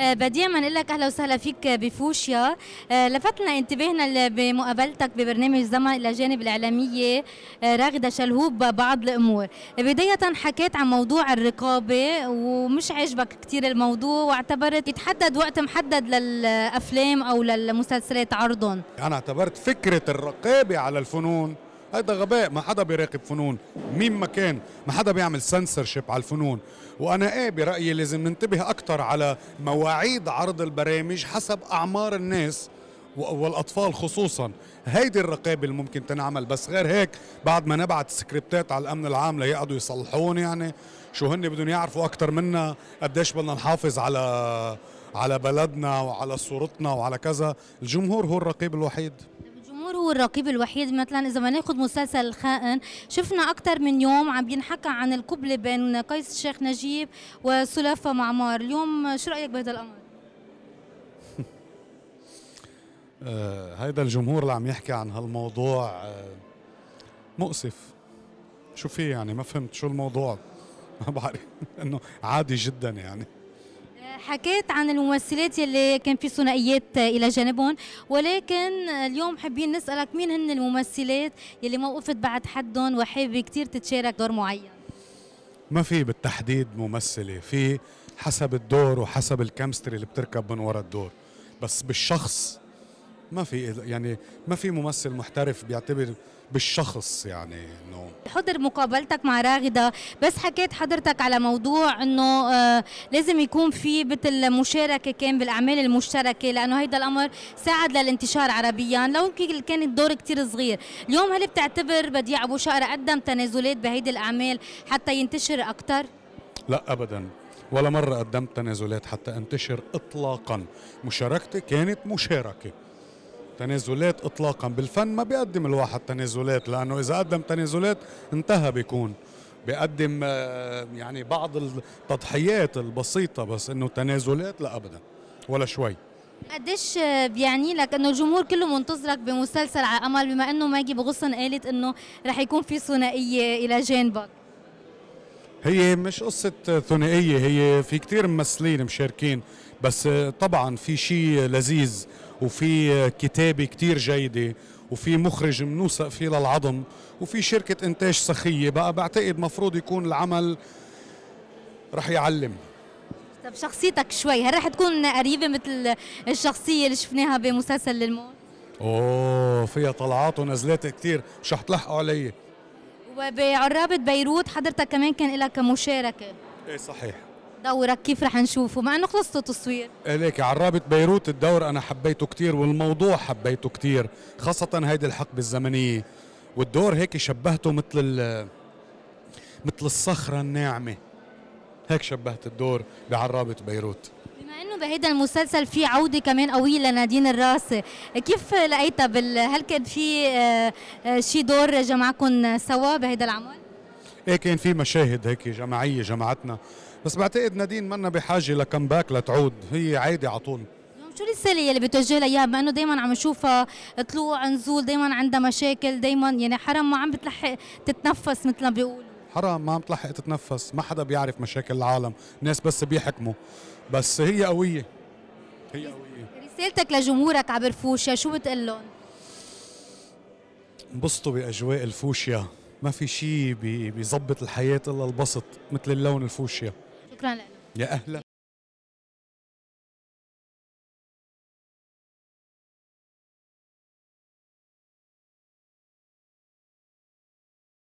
آه، بديع ما نقول لك اهلا وسهلا فيك بفوشيا آه، لفتنا انتباهنا بمقابلتك ببرنامج زمن الى جانب الاعلاميه آه، راغده شلهوب بعض الامور بدايه حكيت عن موضوع الرقابه ومش عاجبك كثير الموضوع واعتبرت يتحدد وقت محدد للافلام او للمسلسلات عرضهم انا اعتبرت فكره الرقابه على الفنون هيدا غباء ما حدا بيراقب فنون مين ما كان ما حدا بيعمل سنسرشيب على الفنون وانا ايه برايي لازم ننتبه اكثر على مواعيد عرض البرامج حسب اعمار الناس والاطفال خصوصا هيدي الرقابه اللي ممكن تنعمل بس غير هيك بعد ما نبعت سكريبتات على الامن العام ليقعدوا يصلحون يعني شو هن بدهم يعرفوا اكثر منا قديش بدنا نحافظ على على بلدنا وعلى صورتنا وعلى كذا الجمهور هو الرقيب الوحيد هو الرقيب الوحيد مثلا اذا ما ناخذ مسلسل الخائن شفنا اكثر من يوم عم ينحكى عن القبله بين قيس الشيخ نجيب وسلافه معمار اليوم شو رايك بهذا الامر آه، هيدا الجمهور اللي عم يحكي عن هالموضوع آه، مؤسف شو في يعني ما فهمت شو الموضوع ما بعرف انه عادي جدا يعني حكيت عن الممثلات يلي كان في ثنائيات الى جانبهم ولكن اليوم حابين نسالك مين هن الممثلات يلي ما وقفت بعد حدهم وحابه كثير تتشارك دور معين ما في بالتحديد ممثله في حسب الدور وحسب الكمستري اللي بتركب من ورا الدور بس بالشخص ما في يعني ما في ممثل محترف بيعتبر بالشخص يعني انه حضر مقابلتك مع راغده بس حكيت حضرتك على موضوع انه آه لازم يكون في مثل مشاركه كان بالاعمال المشتركه لانه هيدا الامر ساعد للانتشار عربيا لو كان الدور كتير صغير اليوم هل بتعتبر بديع ابو شقره قدم تنازلات بهيدي الاعمال حتى ينتشر اكثر لا ابدا ولا مره قدمت تنازلات حتى انتشر اطلاقا مشاركتي كانت مشاركه تنازلات اطلاقا بالفن ما بيقدم الواحد تنازلات لانه اذا قدم تنازلات انتهى بيكون بيقدم آه، يعني بعض التضحيات البسيطه بس انه تنازلات لا ابدا ولا شوي قديش بيعني لك انه الجمهور كله منتظرك بمسلسل على امل بما انه ماجي بغصن قالت انه رح يكون في ثنائيه الى جانبك هي مش قصة ثنائية هي في كتير ممثلين مشاركين بس طبعا في شيء لذيذ وفي كتابة كتير جيدة وفي مخرج منوثق فيه للعظم وفي شركة إنتاج سخية بقى بعتقد مفروض يكون العمل رح يعلم طب شخصيتك شوي هل رح تكون قريبة مثل الشخصية اللي شفناها بمسلسل للموت؟ اوه فيها طلعات ونزلات كتير مش رح تلحقوا علي وبعرابة بيروت حضرتك كمان كان لك مشاركة ايه صحيح دورك كيف رح نشوفه مع انه خلصت تصوير ليك عرابة بيروت الدور انا حبيته كتير والموضوع حبيته كتير خاصة هيدي الحقبة الزمنية والدور هيك شبهته مثل مثل الصخرة الناعمة هيك شبهت الدور بعرابة بيروت انه بهيدا المسلسل في عوده كمان قويه لنادين الراس كيف لقيتها بال... هل كان في آه، آه، شي دور جمعكم سوا بهيدا العمل ايه كان في مشاهد هيك جماعيه جمعتنا بس بعتقد نادين منا بحاجه لكمباك لتعود هي عادي على طول شو الرسالة يلي بتوجه لها اياها بما انه دائما عم نشوفها طلوع نزول دائما عندها مشاكل دائما يعني حرام ما عم بتلحق تتنفس مثل ما بيقولوا حرام ما عم تلحق تتنفس ما حدا بيعرف مشاكل العالم الناس بس بيحكموا بس هي قوية هي قوية رسالتك لجمهورك عبر فوشيا شو بتقول لهم؟ انبسطوا بأجواء الفوشيا ما في شيء بيظبط الحياة إلا البسط مثل اللون الفوشيا شكرا لك يا أهلا